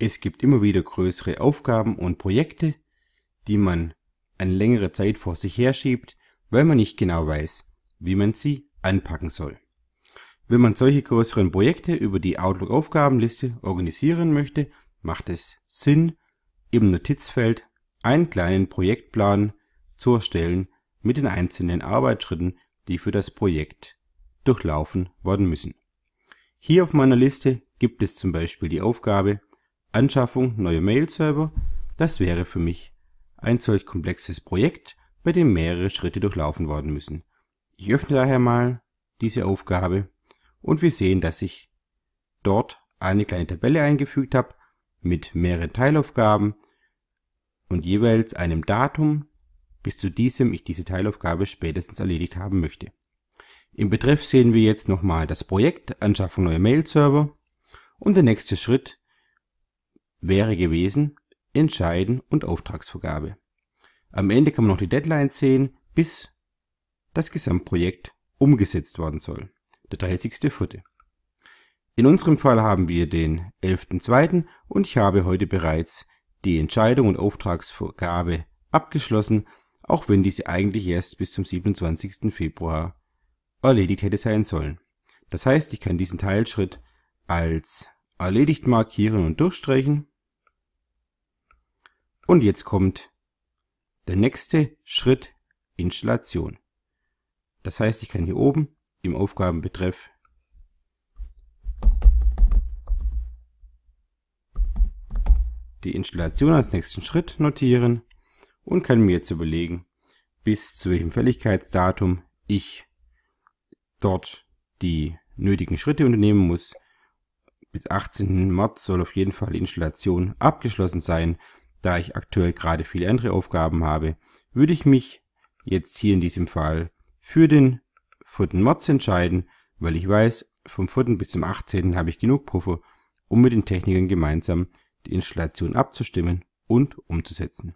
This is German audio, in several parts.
Es gibt immer wieder größere Aufgaben und Projekte, die man eine längere Zeit vor sich herschiebt, weil man nicht genau weiß, wie man sie anpacken soll. Wenn man solche größeren Projekte über die Outlook-Aufgabenliste organisieren möchte, macht es Sinn, im Notizfeld einen kleinen Projektplan zu erstellen mit den einzelnen Arbeitsschritten, die für das Projekt durchlaufen worden müssen. Hier auf meiner Liste gibt es zum Beispiel die Aufgabe Anschaffung neuer Mail-Server, das wäre für mich ein solch komplexes Projekt, bei dem mehrere Schritte durchlaufen worden müssen. Ich öffne daher mal diese Aufgabe und wir sehen, dass ich dort eine kleine Tabelle eingefügt habe mit mehreren Teilaufgaben und jeweils einem Datum, bis zu diesem ich diese Teilaufgabe spätestens erledigt haben möchte. Im Betreff sehen wir jetzt nochmal das Projekt Anschaffung neuer Mail-Server und der nächste Schritt wäre gewesen Entscheiden und Auftragsvergabe. Am Ende kann man noch die Deadline sehen, bis das Gesamtprojekt umgesetzt worden soll. Der 30.04. In unserem Fall haben wir den 11.2. und ich habe heute bereits die Entscheidung und Auftragsvergabe abgeschlossen, auch wenn diese eigentlich erst bis zum 27. Februar erledigt hätte sein sollen. Das heißt, ich kann diesen Teilschritt als erledigt markieren und durchstreichen. Und jetzt kommt der nächste Schritt Installation. Das heißt, ich kann hier oben im Aufgabenbetreff die Installation als nächsten Schritt notieren und kann mir jetzt überlegen, bis zu welchem Fälligkeitsdatum ich dort die nötigen Schritte unternehmen muss, bis 18. März soll auf jeden Fall die Installation abgeschlossen sein. Da ich aktuell gerade viele andere Aufgaben habe, würde ich mich jetzt hier in diesem Fall für den 4. März entscheiden, weil ich weiß, vom 4. bis zum 18. habe ich genug Puffer, um mit den Technikern gemeinsam die Installation abzustimmen und umzusetzen.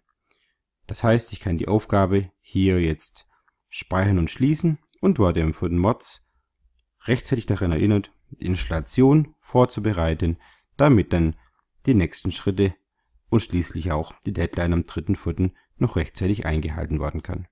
Das heißt, ich kann die Aufgabe hier jetzt speichern und schließen und werde im 4. März rechtzeitig daran erinnert, die Installation vorzubereiten, damit dann die nächsten Schritte und schließlich auch die Deadline am 3.4. noch rechtzeitig eingehalten werden kann